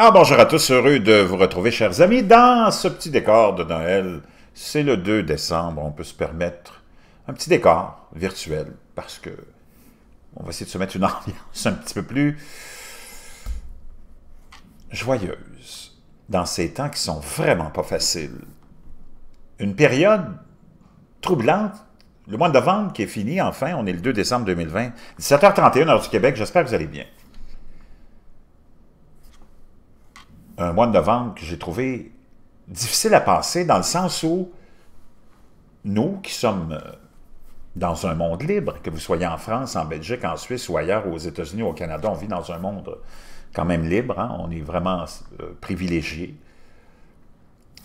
Ah, bonjour à tous, heureux de vous retrouver, chers amis, dans ce petit décor de Noël. C'est le 2 décembre, on peut se permettre un petit décor virtuel, parce que on va essayer de se mettre une ambiance un petit peu plus joyeuse dans ces temps qui sont vraiment pas faciles. Une période troublante, le mois de novembre qui est fini, enfin, on est le 2 décembre 2020, 17h31 heure du Québec, j'espère que vous allez bien. un mois de novembre que j'ai trouvé difficile à passer dans le sens où nous qui sommes euh, dans un monde libre, que vous soyez en France, en Belgique, en Suisse ou ailleurs, aux États-Unis, au Canada, on vit dans un monde quand même libre, hein. on est vraiment euh, privilégié.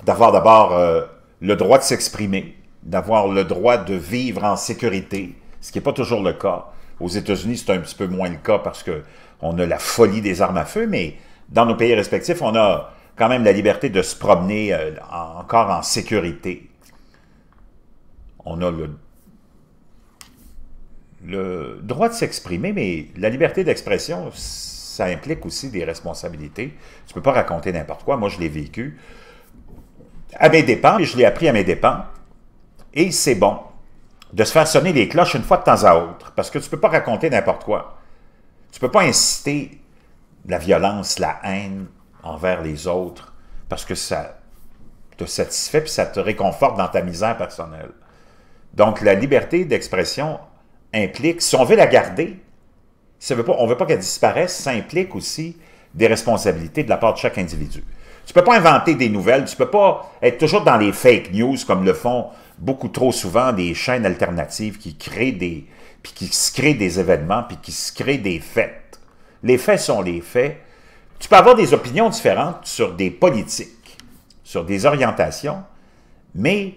D'avoir d'abord euh, le droit de s'exprimer, d'avoir le droit de vivre en sécurité, ce qui n'est pas toujours le cas. Aux États-Unis, c'est un petit peu moins le cas parce qu'on a la folie des armes à feu, mais dans nos pays respectifs, on a quand même la liberté de se promener euh, encore en sécurité. On a le, le droit de s'exprimer, mais la liberté d'expression, ça implique aussi des responsabilités. Tu ne peux pas raconter n'importe quoi. Moi, je l'ai vécu à mes dépens, et je l'ai appris à mes dépens. Et c'est bon de se faire sonner les cloches une fois de temps à autre, parce que tu ne peux pas raconter n'importe quoi. Tu ne peux pas inciter la violence, la haine envers les autres, parce que ça te satisfait puis ça te réconforte dans ta misère personnelle. Donc, la liberté d'expression implique, si on veut la garder, ça veut pas, on ne veut pas qu'elle disparaisse, ça implique aussi des responsabilités de la part de chaque individu. Tu ne peux pas inventer des nouvelles, tu ne peux pas être toujours dans les fake news comme le font beaucoup trop souvent des chaînes alternatives qui créent des, puis qui se créent des événements, puis qui se créent des fêtes les faits sont les faits. Tu peux avoir des opinions différentes sur des politiques, sur des orientations, mais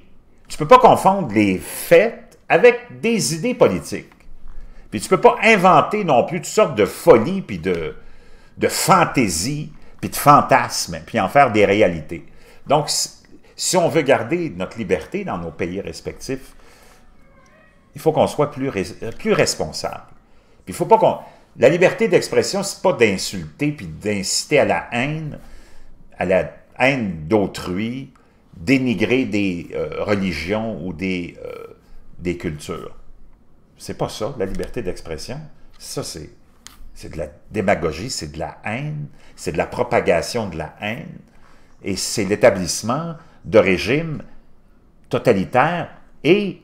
tu ne peux pas confondre les faits avec des idées politiques. Puis tu ne peux pas inventer non plus toutes sortes de folies, puis de, de fantaisies, puis de fantasmes, puis en faire des réalités. Donc, si on veut garder notre liberté dans nos pays respectifs, il faut qu'on soit plus, plus responsable. Il faut pas qu'on... La liberté d'expression, c'est pas d'insulter puis d'inciter à la haine, à la haine d'autrui, dénigrer des euh, religions ou des, cultures. Euh, des cultures. C'est pas ça, la liberté d'expression. Ça, c'est de la démagogie, c'est de la haine, c'est de la propagation de la haine, et c'est l'établissement de régimes totalitaires et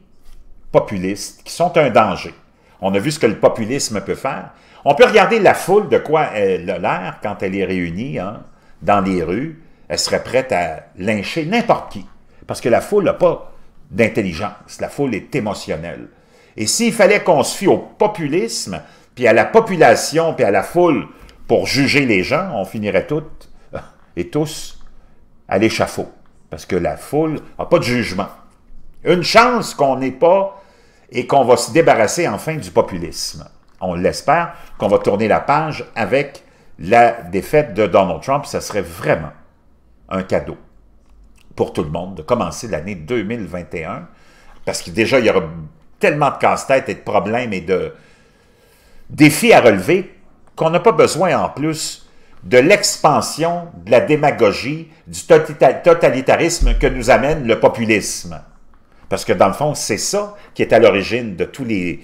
populistes qui sont un danger. On a vu ce que le populisme peut faire. On peut regarder la foule de quoi elle a l'air quand elle est réunie hein, dans les rues. Elle serait prête à lyncher n'importe qui. Parce que la foule n'a pas d'intelligence. La foule est émotionnelle. Et s'il fallait qu'on se fie au populisme, puis à la population, puis à la foule pour juger les gens, on finirait toutes et tous à l'échafaud. Parce que la foule n'a pas de jugement. Une chance qu'on n'ait pas et qu'on va se débarrasser enfin du populisme. On l'espère, qu'on va tourner la page avec la défaite de Donald Trump. Ça serait vraiment un cadeau pour tout le monde de commencer l'année 2021, parce que déjà, il y aura tellement de casse-tête et de problèmes et de défis à relever qu'on n'a pas besoin en plus de l'expansion de la démagogie, du totalitarisme que nous amène le populisme. Parce que dans le fond, c'est ça qui est à l'origine de tous les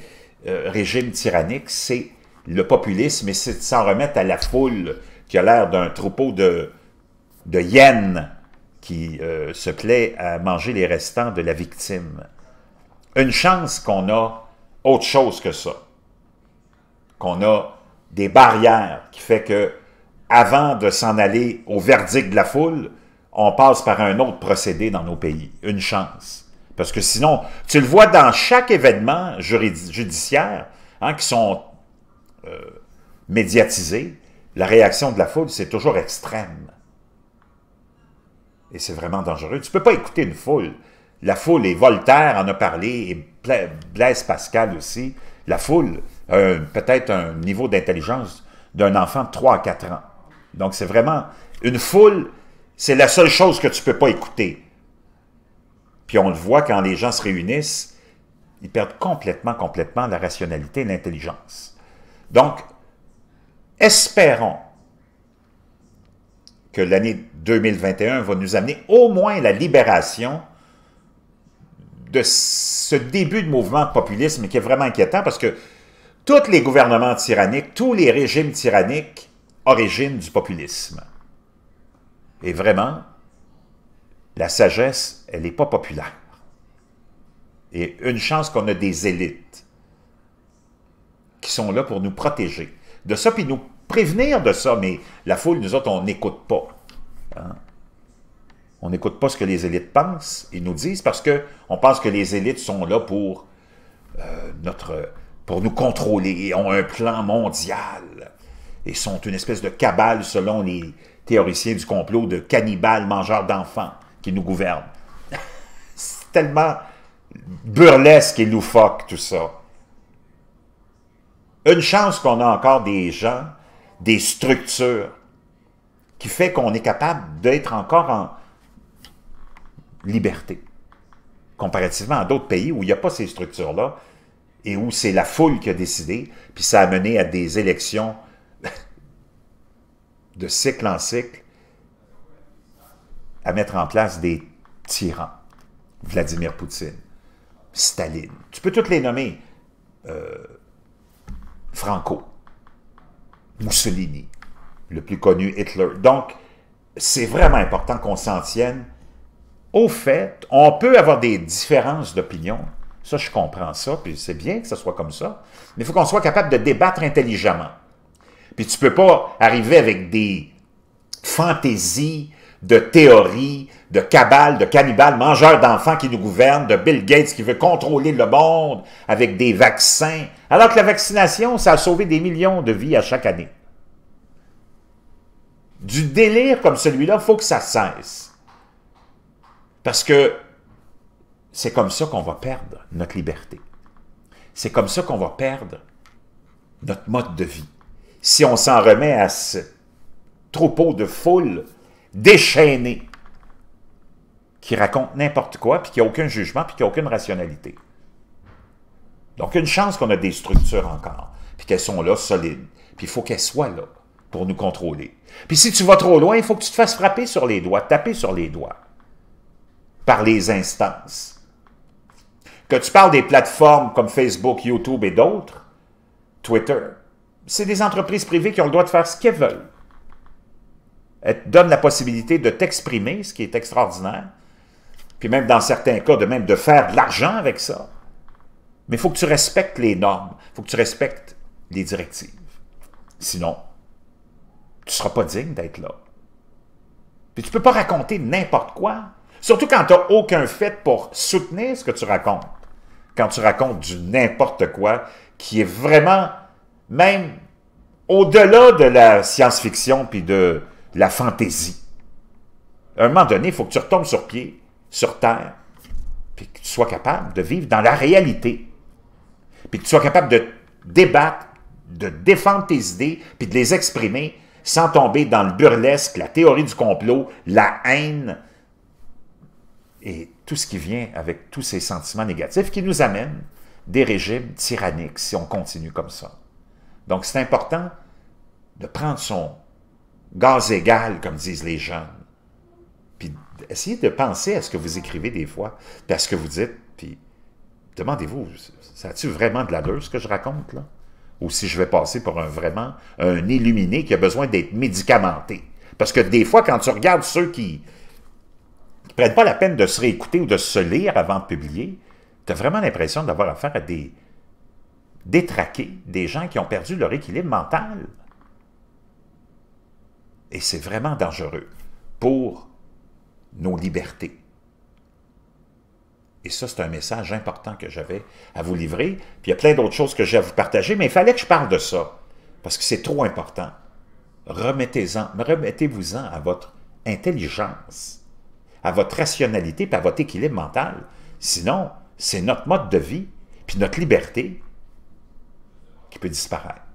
euh, régimes tyranniques, c'est le populisme et c'est de s'en remettre à la foule qui a l'air d'un troupeau de, de hyènes qui euh, se plaît à manger les restants de la victime. Une chance qu'on a autre chose que ça. Qu'on a des barrières qui fait que avant de s'en aller au verdict de la foule, on passe par un autre procédé dans nos pays. Une chance. Parce que sinon, tu le vois dans chaque événement judiciaire hein, qui sont euh, médiatisés, la réaction de la foule, c'est toujours extrême. Et c'est vraiment dangereux. Tu ne peux pas écouter une foule. La foule, et Voltaire en a parlé, et Blaise Pascal aussi. La foule a peut-être un niveau d'intelligence d'un enfant de 3 à 4 ans. Donc c'est vraiment... Une foule, c'est la seule chose que tu ne peux pas écouter. Puis on le voit quand les gens se réunissent, ils perdent complètement, complètement la rationalité et l'intelligence. Donc, espérons que l'année 2021 va nous amener au moins la libération de ce début de mouvement de populisme qui est vraiment inquiétant parce que tous les gouvernements tyranniques, tous les régimes tyranniques origine du populisme. Et vraiment, la sagesse, elle n'est pas populaire. Et une chance qu'on a des élites qui sont là pour nous protéger de ça, puis nous prévenir de ça, mais la foule, nous autres, on n'écoute pas. Hein. On n'écoute pas ce que les élites pensent ils nous disent parce qu'on pense que les élites sont là pour, euh, notre, pour nous contrôler et ont un plan mondial et sont une espèce de cabale selon les théoriciens du complot de cannibales mangeurs d'enfants nous gouvernent. C'est tellement burlesque et loufoque tout ça. Une chance qu'on a encore des gens, des structures, qui fait qu'on est capable d'être encore en liberté, comparativement à d'autres pays où il n'y a pas ces structures-là, et où c'est la foule qui a décidé, puis ça a mené à des élections de cycle en cycle, à mettre en place des tyrans. Vladimir Poutine, Staline. Tu peux toutes les nommer. Euh, Franco, Mussolini, le plus connu Hitler. Donc, c'est vraiment important qu'on s'en tienne. Au fait, on peut avoir des différences d'opinion. Ça, je comprends ça, puis c'est bien que ce soit comme ça. Mais il faut qu'on soit capable de débattre intelligemment. Puis tu ne peux pas arriver avec des fantaisies de théories, de cabales, de cannibales, mangeurs d'enfants qui nous gouvernent, de Bill Gates qui veut contrôler le monde avec des vaccins, alors que la vaccination, ça a sauvé des millions de vies à chaque année. Du délire comme celui-là, il faut que ça cesse. Parce que c'est comme ça qu'on va perdre notre liberté. C'est comme ça qu'on va perdre notre mode de vie. Si on s'en remet à ce troupeau de foule déchaîné, qui raconte n'importe quoi, puis qui a aucun jugement, puis qui a aucune rationalité. Donc, une chance qu'on a des structures encore, puis qu'elles sont là, solides. Puis il faut qu'elles soient là pour nous contrôler. Puis si tu vas trop loin, il faut que tu te fasses frapper sur les doigts, taper sur les doigts par les instances. Que tu parles des plateformes comme Facebook, YouTube et d'autres, Twitter, c'est des entreprises privées qui ont le droit de faire ce qu'elles veulent. Elle te donne la possibilité de t'exprimer, ce qui est extraordinaire. Puis même dans certains cas, de même de faire de l'argent avec ça. Mais il faut que tu respectes les normes. Il faut que tu respectes les directives. Sinon, tu ne seras pas digne d'être là. Puis tu ne peux pas raconter n'importe quoi. Surtout quand tu n'as aucun fait pour soutenir ce que tu racontes. Quand tu racontes du n'importe quoi qui est vraiment même au-delà de la science-fiction puis de, la fantaisie. À un moment donné, il faut que tu retombes sur pied, sur terre, puis que tu sois capable de vivre dans la réalité, puis que tu sois capable de débattre, de défendre tes idées, puis de les exprimer sans tomber dans le burlesque, la théorie du complot, la haine et tout ce qui vient avec tous ces sentiments négatifs qui nous amènent des régimes tyranniques si on continue comme ça. Donc c'est important de prendre son gaz égal, comme disent les gens. Puis essayez de penser à ce que vous écrivez des fois, parce à ce que vous dites, puis demandez-vous, ça a-tu vraiment de la ce que je raconte, là? Ou si je vais passer pour un vraiment, un illuminé qui a besoin d'être médicamenté. Parce que des fois, quand tu regardes ceux qui ne prennent pas la peine de se réécouter ou de se lire avant de publier, tu as vraiment l'impression d'avoir affaire à des détraqués, des gens qui ont perdu leur équilibre mental. Et c'est vraiment dangereux pour nos libertés. Et ça, c'est un message important que j'avais à vous livrer. Puis il y a plein d'autres choses que j'ai à vous partager, mais il fallait que je parle de ça, parce que c'est trop important. Remettez-en, remettez-vous-en à votre intelligence, à votre rationalité, puis à votre équilibre mental. Sinon, c'est notre mode de vie, puis notre liberté qui peut disparaître.